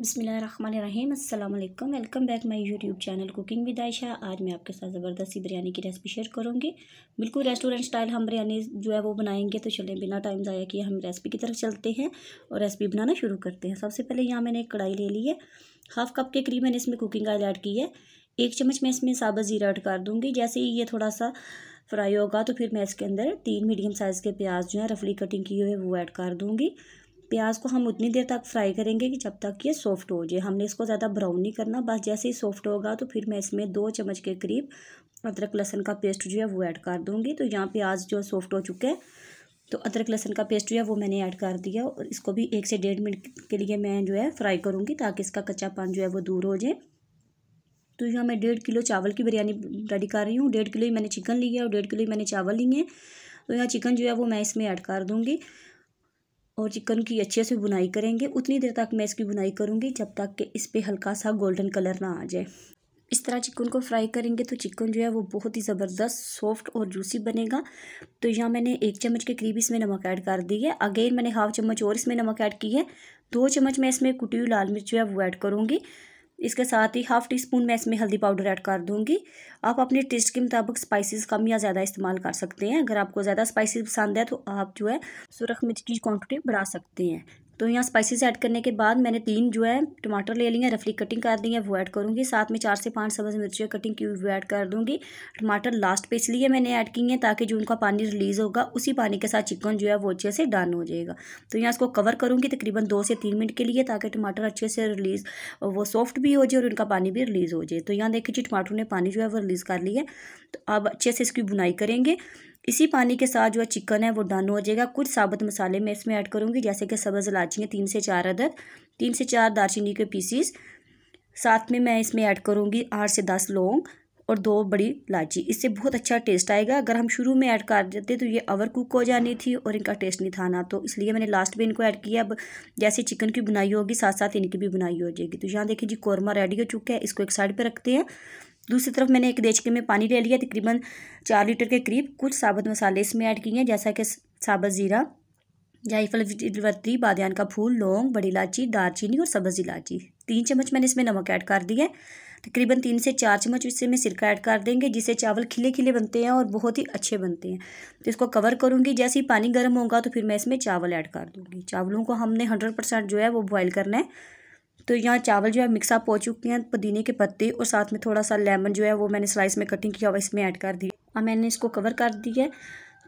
बसमीम अल्लाम welcome back my YouTube channel cooking with Ayesha आज मैं आपके साथ ज़बरदस्त सी बिरयानी की रेसिपी शेयर करूँगी बिल्कुल रेस्टोरेंट स्टाइल हम बिरयानी जो है वो बनाएंगे तो चलें बिना टाइम ज़ाया किए हम रेसिपी की तरफ चलते हैं और रेसिपी बनाना शुरू करते हैं सबसे पहले यहाँ मैंने एक कढ़ाई ले ली है हाफ़ कप के करीब मैंने इसमें कुकिंग ऑयल ऐड की है एक चम्मच मैं इसमें साबत ज़ीरा ऐड कर दूँगी जैसे ही ये थोड़ा सा फ्राई होगा तो फिर मैं इसके अंदर तीन मीडियम साइज़ के प्याज जो है रफली कटिंग किए हुए वो ऐड कर दूँगी प्याज को हम उतनी देर तक फ्राई करेंगे कि जब तक ये सॉफ्ट हो जाए हमने इसको ज़्यादा ब्राउन नहीं करना बस जैसे ही सॉफ्ट होगा तो फिर मैं इसमें दो चम्मच के करीब अदरक लहसन का पेस्ट जो है वो ऐड कर दूँगी तो यहाँ प्याज जो सॉफ्ट हो चुका है तो अदरक लहसन का पेस्ट जो है वो मैंने ऐड कर दिया और इसको भी एक से डेढ़ मिनट के लिए मैं जो है फ्राई करूँगी ताकि इसका कच्चापन जो है वो दूर हो जाए तो यहाँ मैं डेढ़ किलो चावल की बिरयानी रेडी कर रही हूँ डेढ़ किलो ही मैंने चिकन लिया और डेढ़ किलो ही मैंने चावल लिए हैं तो यहाँ चिकन जो है वो मैं इसमें ऐड कर दूँगी और चिकन की अच्छे से बुनाई करेंगे उतनी देर तक मैं इसकी बुनाई करूँगी जब तक कि इस पर हल्का सा गोल्डन कलर ना आ जाए इस तरह चिकन को फ्राई करेंगे तो चिकन जो है वो बहुत ही ज़बरदस्त सॉफ्ट और जूसी बनेगा तो यहाँ मैंने एक चम्मच के करीब इसमें नमक ऐड कर दी है अगेन मैंने हाफ चम्मच और इसमें नमक ऐड की है दो चम्मच मैं इसमें कुटी हुई लाल मिर्च जो है वो ऐड करूँगी इसके साथ ही हाफ़ टी स्पून मैं इसमें हल्दी पाउडर ऐड कर दूंगी आप अपने टेस्ट के मुताबिक स्पाइसेस कम या ज़्यादा इस्तेमाल कर सकते हैं अगर आपको ज़्यादा स्पाइसेस पसंद है तो आप जो है सुरख मिर्च की क्वांटिटी बढ़ा सकते हैं तो यहाँ स्पाइसेस ऐड करने के बाद मैंने तीन जो है टमाटर ले लिए हैं रफली कटिंग कर दी है वो ऐड करूँगी साथ में चार से पाँच सब्ज़ मिर्चियाँ कटिंग की वो ऐड कर दूँगी टमाटर लास्ट पे इसलिए मैंने ऐड की हैं ताकि जो उनका पानी रिलीज़ होगा उसी पानी के साथ चिकन जो है वो अच्छे से डन हो जाएगा तो यहाँ इसको कवर करूँगी तकरीबन दो से तीन मिनट के लिए ताकि टमाटर अच्छे से रिलीज़ वो सॉफ्ट भी हो जाए और उनका पानी भी रिलीज़ हो जाए तो यहाँ देखिए जी टमाटर ने पानी जो है वो रिलीज़ कर लिया तो अब अच्छे से इसकी बुनाई करेंगे इसी पानी के साथ जो है चिकन है वो डन हो जाएगा कुछ साबुत मसाले मैं इसमें ऐड करूँगी जैसे कि सब्ज़ इलाची तीन से चार अदर तीन से चार दालचीनी के पीसीस साथ में मैं इसमें ऐड करूँगी आठ से दस लौंग और दो बड़ी इलायची इससे बहुत अच्छा टेस्ट आएगा अगर हम शुरू में ऐड कर देते तो ये ओवर कुक हो जानी थी और इनका टेस्ट नहीं था ना तो इसलिए मैंने लास्ट में इनको ऐड किया अब जैसे चिकन की बुनाई होगी साथ साथ इनकी भी बुनाई हो जाएगी तो यहाँ देखिए जी कौरमा रेडी हो चुका है इसको एक साइड पर रखते हैं दूसरी तरफ मैंने एक देचके में पानी ले लिया तकरीबन चार लीटर के करीब कुछ साबुत मसाले इसमें ऐड किए हैं जैसा कि साबुत ज़ीरा जायफल वर्ती बादन का फूल लौंग बड़ी इलायची दालचीनी और सब्ज़ इलायची तीन चम्मच मैंने इसमें नमक ऐड कर दिया तकरीबन तीन से चार चम्मच इससे मैं सिरका ऐड कर देंगे जिससे चावल खिले खिले बनते हैं और बहुत ही अच्छे बनते हैं तो इसको कवर करूँगी जैसे ही पानी गर्म होगा तो फिर मैं इसमें चावल ऐड कर दूँगी चावलों को हमने हंड्रेड परसेंट जो है वो बॉयल करना है तो यहाँ चावल जो है मिक्सअप हो चुके हैं पुदीने के पत्ते और साथ में थोड़ा सा लेमन जो है वो मैंने स्लाइस में कटिंग किया हुआ इसमें ऐड कर दिया अब मैंने इसको कवर कर दिया है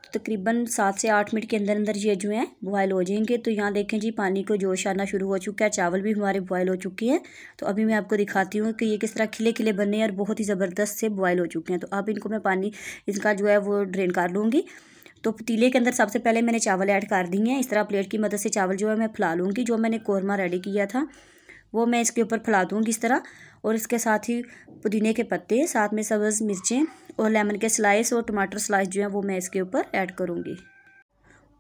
तो तकरीबन सात से आठ मिनट के अंदर अंदर ये जो है बॉयल हो जाएंगे तो यहाँ देखें जी पानी को जोश आना शुरू हो चुका है चावल भी हमारे बॉयल हो चुके हैं तो अभी मैं आपको दिखाती हूँ कि ये किस तरह खिले खिले बने हैं और बहुत ही ज़बरदस्त से बॉयल हो चुके हैं तो अब इनको मैं पानी इनका जो है वो ड्रेन कर लूँगी तो पतीले के अंदर सबसे पहले मैंने चावल ऐड कर दिए हैं इस तरह प्लेट की मदद से चावल जो है मैं फैला लूँगी जो मैंने कौरमा रेडी किया था वो मैं इसके ऊपर फैला दूँगी इस तरह और इसके साथ ही पुदीने के पत्ते साथ में सब्ज़ मिर्चें और लेमन के स्लाइस और टमाटर स्लाइस जो है वो मैं इसके ऊपर ऐड करूँगी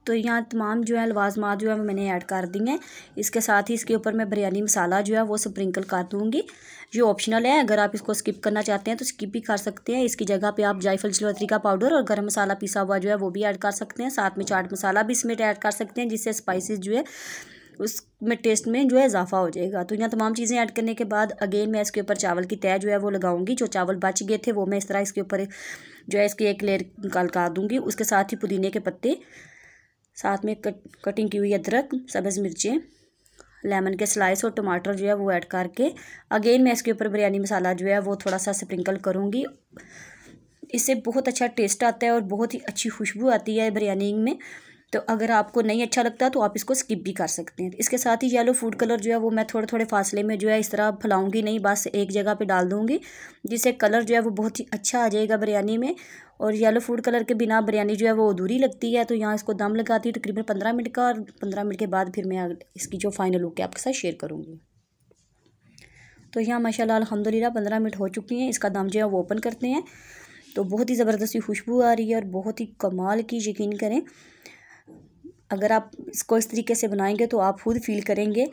तो यहाँ तमाम जो है लवाजमा जो है मैंने ऐड कर दी हैं इसके साथ ही इसके ऊपर मैं बिरयानी मसाला जो है वो स्प्रिंकल कर दूँगी ये ऑप्शनल है अगर आप इसको स्किप करना चाहते हैं तो स्किप भी कर सकते हैं इसकी जगह पे आप जायफल जलवतरी का पाउडर और गर्म मसाला पिसा हुआ जो है वो भी ऐड कर सकते हैं साथ में चाट मसाला भी इसमें ऐड कर सकते हैं जिससे स्पाइसिस जो है उसमें टेस्ट में जो है इजाफा हो जाएगा तो यहाँ तमाम चीज़ें ऐड करने के बाद अगेन मैं इसके ऊपर चावल की तय जो है वो लगाऊंगी जो चावल बच गए थे वो मैं इस तरह इसके ऊपर जो है इसकी एक लेयर निकाल का दूँगी उसके साथ ही पुदीने के पत्ते साथ में कट कटिंग की हुई अदरक सब्ज़ मिर्चें लेमन के स्लाइस और टमाटर जो है वो ऐड करके अगेन मैं इसके ऊपर बिरयानी मसाला जो है वो थोड़ा सा स्प्रिंकल करूँगी इससे बहुत अच्छा टेस्ट आता है और बहुत ही अच्छी खुशबू आती है बिरयानी में तो अगर आपको नहीं अच्छा लगता तो आप इसको स्किप भी कर सकते हैं इसके साथ ही येलो फूड कलर जो है वो मैं थोड़े थोड़े फासले में जो है इस तरह फैलाऊँगी नहीं बस एक जगह पर डाल दूँगी जिससे कलर जो है वो बहुत ही अच्छा आ जाएगा बिरयानी में और येलो फूड कलर के बिना बिरयानी जो है वो अधूरी लगती है तो यहाँ इसको दम लगाती हूँ तकरीबन पंद्रह मिनट का और पंद्रह मिनट के बाद फिर मैं इसकी जो फाइनल लुक है आपके साथ शेयर करूँगी तो यहाँ माशाल्लाह अल्हम्दुलिल्लाह पंद्रह मिनट हो चुकी हैं इसका दम जो है वो ओपन करते हैं तो बहुत ही ज़बरदस्ती खुशबू आ रही है और बहुत ही कमाल की यकीन करें अगर आप इसको इस तरीके से बनाएंगे तो आप खुद फील करेंगे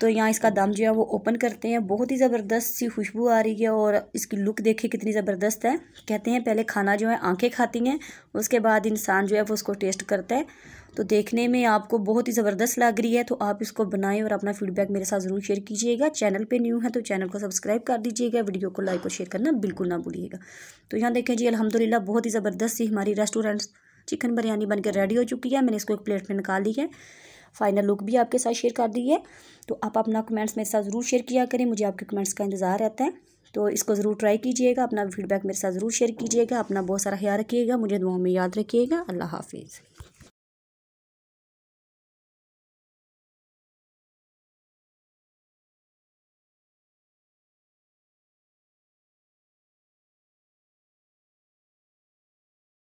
तो यहाँ इसका दाम जो है वो ओपन करते हैं बहुत ही ज़बरदस्त सी खुशबू आ रही है और इसकी लुक देखिए कितनी ज़बरदस्त है कहते हैं पहले खाना जो है आंखें खाती हैं उसके बाद इंसान जो है वो उसको टेस्ट करता है तो देखने में आपको बहुत ही ज़बरदस्त लग रही है तो आप इसको बनाएं और अपना फीडबैक मेरे साथ ज़रूर शेयर कीजिएगा चैनल पर न्यू है तो चैनल को सब्सक्राइब कर दीजिएगा वीडियो को लाइक और शेयर करना बिल्कुल ना भूलिएगा तो यहाँ देखें जी अलहमदिल्ला बहुत ही ज़बरदस्त सी हमारी रेस्टोरेंट्स चिकन बिरयानी बनकर रेडी हो चुकी है मैंने इसको एक प्लेट में निकाल दी है फाइनल लुक भी आपके साथ शेयर कर दी है तो आप अपना कमेंट्स मेरे साथ ज़रूर शेयर किया करें मुझे आपके कमेंट्स का इंतज़ार रहता है तो इसको ज़रूर ट्राई कीजिएगा अपना फीडबैक मेरे साथ ज़रूर शेयर कीजिएगा अपना बहुत सारा ख्याल रखिएगा मुझे दुआ में याद रखिएगा अल्लाह हाफिज़